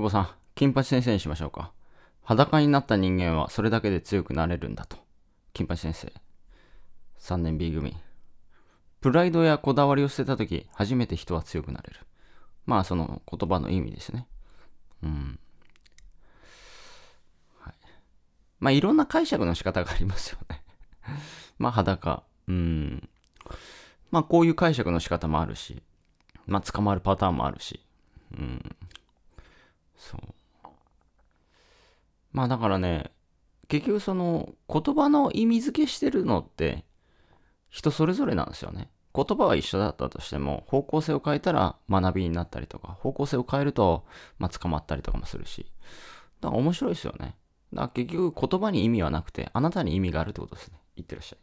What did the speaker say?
久保さん、金八先生にしましょうか。裸になった人間はそれだけで強くなれるんだと。金八先生。3年 B 組。プライドやこだわりを捨てたとき、初めて人は強くなれる。まあ、その言葉の意味ですね。うん。はい。まあ、いろんな解釈の仕方がありますよね。まあ、裸。うん。まあ、こういう解釈の仕方もあるし、まあ、捕まるパターンもあるし。うん。まあだからね、結局その言葉の意味付けしてるのって人それぞれなんですよね。言葉は一緒だったとしても方向性を変えたら学びになったりとか方向性を変えると、まあ、捕まったりとかもするしだから面白いですよねだから結局言葉に意味はなくてあなたに意味があるってことですねいってらっしゃい